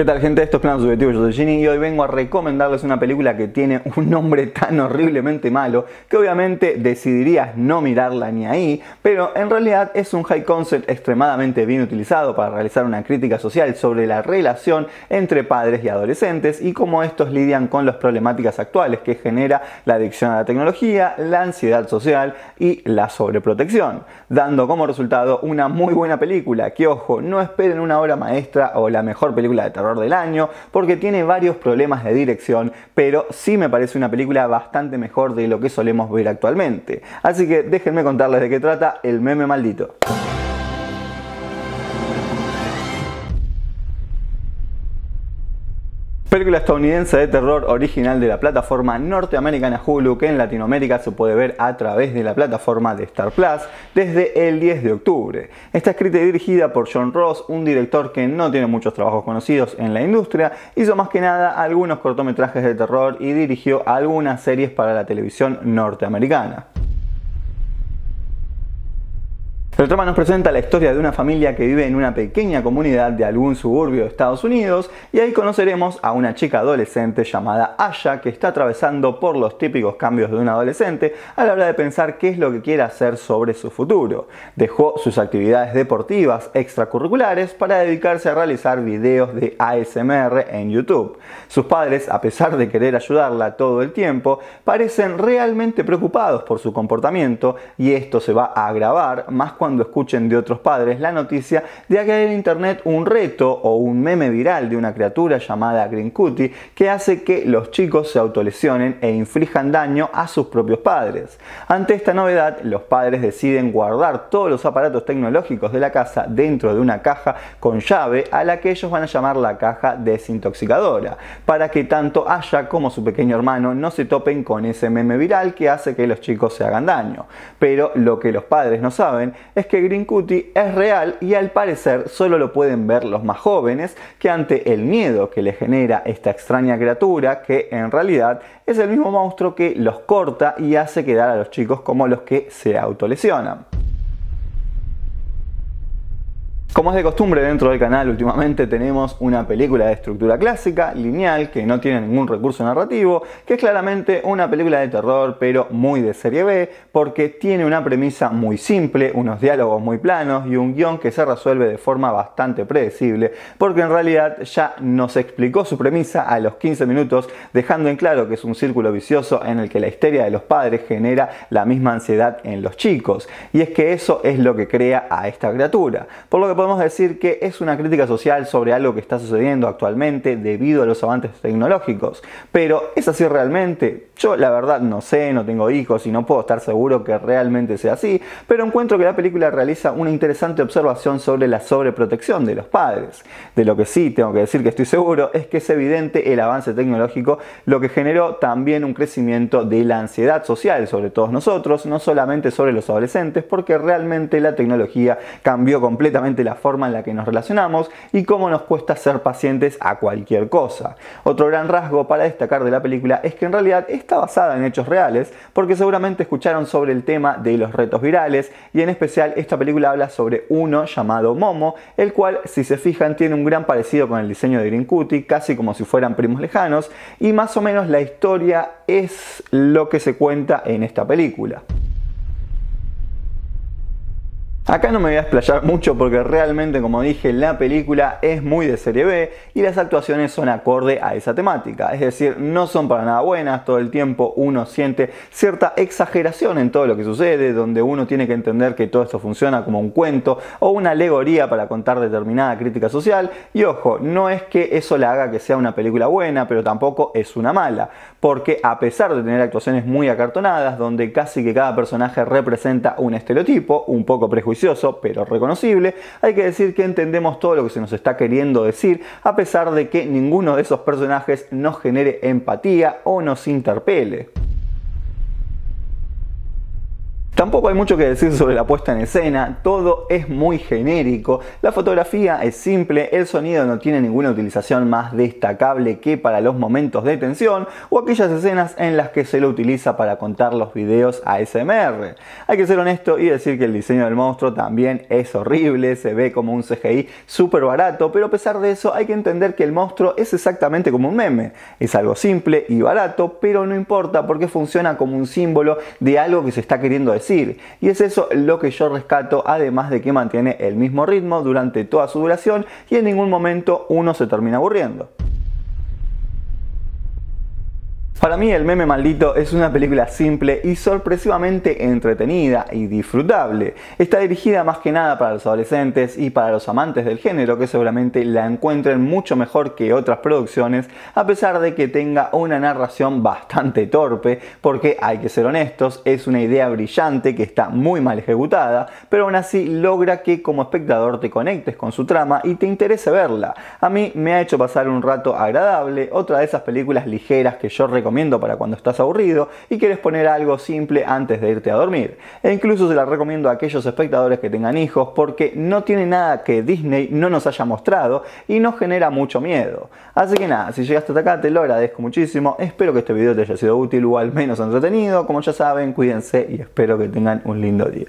¿Qué tal gente? Esto es Plan Subjetivo, yo soy Gini y hoy vengo a recomendarles una película que tiene un nombre tan horriblemente malo que obviamente decidirías no mirarla ni ahí, pero en realidad es un high concept extremadamente bien utilizado para realizar una crítica social sobre la relación entre padres y adolescentes y cómo estos lidian con las problemáticas actuales que genera la adicción a la tecnología, la ansiedad social y la sobreprotección, dando como resultado una muy buena película que, ojo, no esperen una obra maestra o la mejor película de terror del año, porque tiene varios problemas de dirección, pero sí me parece una película bastante mejor de lo que solemos ver actualmente. Así que déjenme contarles de qué trata el meme maldito. Película estadounidense de terror original de la plataforma norteamericana Hulu que en Latinoamérica se puede ver a través de la plataforma de Star Plus desde el 10 de octubre. Está escrita y dirigida por John Ross, un director que no tiene muchos trabajos conocidos en la industria, hizo más que nada algunos cortometrajes de terror y dirigió algunas series para la televisión norteamericana. El nos presenta la historia de una familia que vive en una pequeña comunidad de algún suburbio de Estados Unidos y ahí conoceremos a una chica adolescente llamada Aya que está atravesando por los típicos cambios de un adolescente a la hora de pensar qué es lo que quiere hacer sobre su futuro. Dejó sus actividades deportivas extracurriculares para dedicarse a realizar videos de ASMR en YouTube. Sus padres, a pesar de querer ayudarla todo el tiempo, parecen realmente preocupados por su comportamiento y esto se va a agravar más cuando cuando escuchen de otros padres la noticia de que hay en internet un reto o un meme viral de una criatura llamada Green Cutie que hace que los chicos se autolesionen e inflijan daño a sus propios padres. Ante esta novedad, los padres deciden guardar todos los aparatos tecnológicos de la casa dentro de una caja con llave a la que ellos van a llamar la caja desintoxicadora, para que tanto Aya como su pequeño hermano no se topen con ese meme viral que hace que los chicos se hagan daño. Pero lo que los padres no saben es que Green Cutie es real y al parecer solo lo pueden ver los más jóvenes que ante el miedo que le genera esta extraña criatura que en realidad es el mismo monstruo que los corta y hace quedar a los chicos como los que se autolesionan. Como es de costumbre dentro del canal últimamente tenemos una película de estructura clásica, lineal, que no tiene ningún recurso narrativo, que es claramente una película de terror pero muy de serie B, porque tiene una premisa muy simple, unos diálogos muy planos y un guión que se resuelve de forma bastante predecible, porque en realidad ya nos explicó su premisa a los 15 minutos, dejando en claro que es un círculo vicioso en el que la histeria de los padres genera la misma ansiedad en los chicos, y es que eso es lo que crea a esta criatura, por lo podemos decir que es una crítica social sobre algo que está sucediendo actualmente debido a los avances tecnológicos. Pero ¿es así realmente? Yo la verdad no sé, no tengo hijos y no puedo estar seguro que realmente sea así, pero encuentro que la película realiza una interesante observación sobre la sobreprotección de los padres. De lo que sí tengo que decir que estoy seguro es que es evidente el avance tecnológico, lo que generó también un crecimiento de la ansiedad social sobre todos nosotros, no solamente sobre los adolescentes, porque realmente la tecnología cambió completamente la forma en la que nos relacionamos y cómo nos cuesta ser pacientes a cualquier cosa. Otro gran rasgo para destacar de la película es que en realidad está basada en hechos reales, porque seguramente escucharon sobre el tema de los retos virales y en especial esta película habla sobre uno llamado Momo, el cual si se fijan tiene un gran parecido con el diseño de Green Cutie, casi como si fueran primos lejanos, y más o menos la historia es lo que se cuenta en esta película. Acá no me voy a explayar mucho porque realmente, como dije, la película es muy de serie B y las actuaciones son acorde a esa temática. Es decir, no son para nada buenas, todo el tiempo uno siente cierta exageración en todo lo que sucede, donde uno tiene que entender que todo esto funciona como un cuento o una alegoría para contar determinada crítica social. Y ojo, no es que eso la haga que sea una película buena, pero tampoco es una mala, porque a pesar de tener actuaciones muy acartonadas, donde casi que cada personaje representa un estereotipo, un poco prejuicioso, pero reconocible, hay que decir que entendemos todo lo que se nos está queriendo decir, a pesar de que ninguno de esos personajes nos genere empatía o nos interpele. Tampoco hay mucho que decir sobre la puesta en escena, todo es muy genérico, la fotografía es simple, el sonido no tiene ninguna utilización más destacable que para los momentos de tensión o aquellas escenas en las que se lo utiliza para contar los videos ASMR. Hay que ser honesto y decir que el diseño del monstruo también es horrible, se ve como un CGI súper barato, pero a pesar de eso hay que entender que el monstruo es exactamente como un meme, es algo simple y barato, pero no importa porque funciona como un símbolo de algo que se está queriendo decir y es eso lo que yo rescato, además de que mantiene el mismo ritmo durante toda su duración y en ningún momento uno se termina aburriendo. Para mí El meme maldito es una película simple y sorpresivamente entretenida y disfrutable. Está dirigida más que nada para los adolescentes y para los amantes del género que seguramente la encuentren mucho mejor que otras producciones a pesar de que tenga una narración bastante torpe porque hay que ser honestos, es una idea brillante que está muy mal ejecutada pero aún así logra que como espectador te conectes con su trama y te interese verla. A mí me ha hecho pasar un rato agradable, otra de esas películas ligeras que yo recomiendo recomiendo para cuando estás aburrido y quieres poner algo simple antes de irte a dormir. E incluso se la recomiendo a aquellos espectadores que tengan hijos porque no tiene nada que Disney no nos haya mostrado y no genera mucho miedo. Así que nada, si llegaste hasta acá te lo agradezco muchísimo, espero que este video te haya sido útil o al menos entretenido, como ya saben, cuídense y espero que tengan un lindo día.